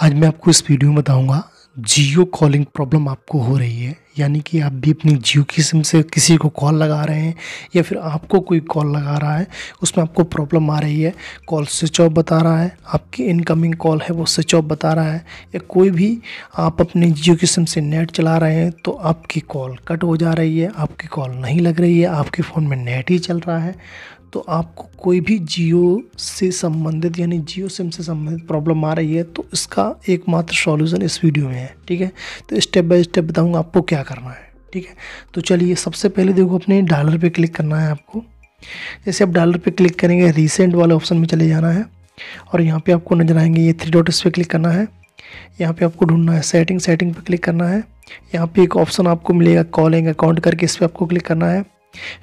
आज मैं आपको इस वीडियो में बताऊंगा जियो कॉलिंग प्रॉब्लम आपको हो रही है यानी कि आप भी अपनी जियो की सिम से किसी को कॉल लगा रहे हैं या फिर आपको कोई कॉल लगा रहा है उसमें आपको प्रॉब्लम आ रही है कॉल स्विच ऑफ बता रहा है आपकी इनकमिंग कॉल है वो स्विच ऑफ बता रहा है या कोई भी आप अपने जियो की सिम से नेट चला रहे हैं तो आपकी कॉल कट हो जा रही है आपकी कॉल नहीं लग रही है आपके फ़ोन में नेट ही चल रहा है तो आपको कोई भी जियो से संबंधित यानी जियो सिम से संबंधित प्रॉब्लम आ रही है तो इसका एकमात्र सॉल्यूशन इस वीडियो में है ठीक है तो स्टेप बाय स्टेप बताऊँगा आपको क्या करना है ठीक है तो चलिए सबसे पहले देखो अपने डॉलर पे क्लिक करना है आपको जैसे आप डॉलर पे क्लिक करेंगे रिसेंट वाले ऑप्शन में चले जाना है और यहाँ पर आपको नजर आएंगे ये थ्री डॉट इस पर क्लिक करना है यहाँ पर आपको ढूंढना है सेटिंग सेटिंग पर क्लिक करना है यहाँ पर एक ऑप्शन आपको मिलेगा कॉलिंग अकाउंट करके इस पर आपको क्लिक करना है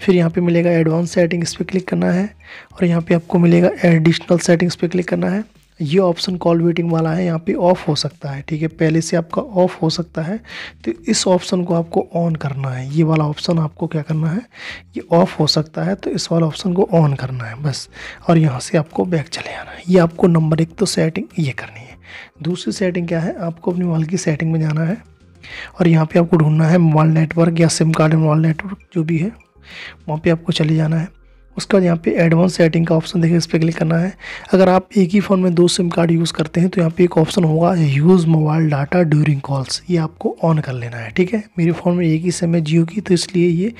फिर यहाँ पे मिलेगा एडवांस सेटिंग इस पर क्लिक करना है और यहाँ पे आपको मिलेगा एडिशनल सेटिंग्स पे क्लिक करना है ये ऑप्शन कॉल वेटिंग वाला है यहाँ पे ऑफ हो सकता है ठीक है पहले से आपका ऑफ हो सकता है तो इस ऑप्शन को आपको ऑन करना है ये वाला ऑप्शन आपको क्या करना है ये ऑफ हो सकता है तो इस वाला ऑप्शन को ऑन करना है बस और यहाँ से आपको बैक चले आना है ये आपको नंबर एक तो सेटिंग ये करनी है दूसरी सेटिंग क्या है आपको अपने मोबाइल की सेटिंग में जाना है और यहाँ पर आपको ढूंढना है मोबाइल नेटवर्क या सिम कार्ड मोबाइल नेटवर्क जो भी है वहाँ पे आपको चले जाना है उसके बाद यहाँ पे एडवांस सेटिंग का ऑप्शन देखिए इस पर क्लिक करना है अगर आप एक ही फ़ोन में दो सिम कार्ड यूज़ करते हैं तो यहाँ पे एक ऑप्शन होगा use mobile data during calls ये आपको ऑन कर लेना है ठीक है मेरे फ़ोन में एक ही सिम है जियो की तो इसलिए ये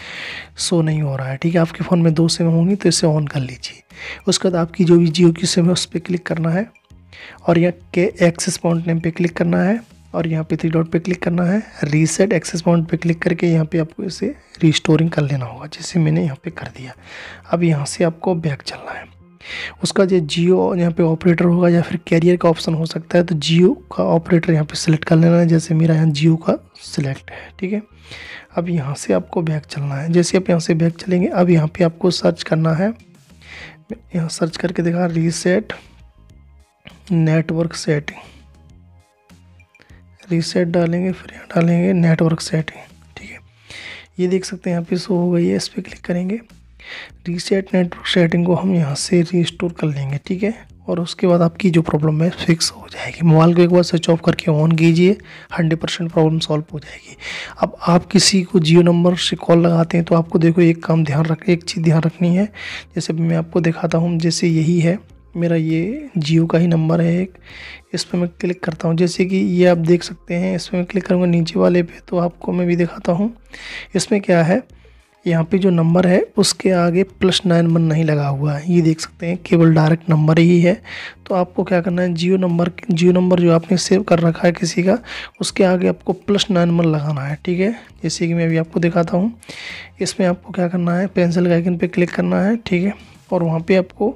शो नहीं हो रहा है ठीक है आपके फ़ोन में दो सिम होंगी तो इसे ऑन कर लीजिए उसके बाद आपकी जो भी जियो की सिम है उस पर क्लिक करना है और यहाँ के एक्सेस पॉइंट नेम पे क्लिक करना है और यहाँ पे थ्री डॉट पे क्लिक करना है रीसेट एक्सेस पॉइंट पे क्लिक करके यहाँ पे आपको इसे रिस्टोरिंग कर लेना होगा जैसे मैंने यहाँ पे कर दिया अब यहाँ से आपको बैक चलना है उसका जो जियो यहाँ पे ऑपरेटर होगा या फिर कैरियर का ऑप्शन हो सकता है तो जियो का ऑपरेटर यहाँ पे सिलेक्ट कर लेना है जैसे मेरा यहाँ जियो का सिलेक्ट है ठीक है अब यहाँ से आपको बैक चलना है जैसे आप यहाँ से बैक चलेंगे अब यहाँ पर आपको सर्च करना है यहाँ सर्च करके देखा रीसेट नेटवर्क सेटिंग रीसेट डालेंगे फिर यहाँ डालेंगे नेटवर्क सेटिंग ठीक है ये देख सकते हैं यहाँ पे शो हो गई है इस पर क्लिक करेंगे रीसेट नेटवर्क सेटिंग को हम यहाँ से रिस्टोर कर लेंगे ठीक है और उसके बाद आपकी जो प्रॉब्लम है फिक्स हो जाएगी मोबाइल को एक बार स्विच ऑफ करके ऑन कीजिए हंड्रेड परसेंट प्रॉब्लम सॉल्व हो जाएगी अब आप किसी को जियो नंबर से कॉल लगाते हैं तो आपको देखो एक काम ध्यान रख एक चीज़ ध्यान रखनी है जैसे मैं आपको दिखाता हूँ जैसे यही है मेरा ये जियो का ही नंबर है एक इस पर मैं क्लिक करता हूँ जैसे कि ये आप देख सकते हैं इस पर मैं क्लिक करूँगा नीचे वाले पे तो आपको मैं भी दिखाता हूँ इसमें क्या है यहाँ पे जो नंबर है उसके आगे प्लस नाइन वन नहीं लगा हुआ है ये देख सकते हैं केवल डायरेक्ट नंबर ही है तो आपको क्या करना है जियो नंबर जियो नंबर जो आपने सेव कर रखा है किसी का उसके आगे आपको प्लस नाइन वन लगाना है ठीक है जैसे कि मैं अभी आपको दिखाता हूँ इसमें आपको क्या करना है पेंसिल का आइकन क्लिक करना है ठीक है और वहाँ पे आपको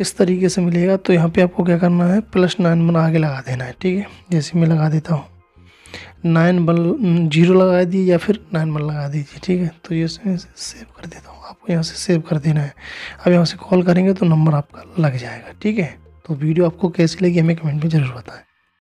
इस तरीके से मिलेगा तो यहाँ पे आपको क्या करना है प्लस नाइन बना आगे लगा देना है ठीक है जैसे मैं लगा देता हूँ नाइन बन जीरो लगा दिए या फिर नाइन बन लगा दीजिए ठीक है तो ये से सेव कर देता हूँ आपको यहाँ से सेव कर देना है अब यहाँ से कॉल करेंगे तो नंबर आपका लग जाएगा ठीक है तो वीडियो आपको कैसी लगी हमें कमेंट में ज़रूर बताएँ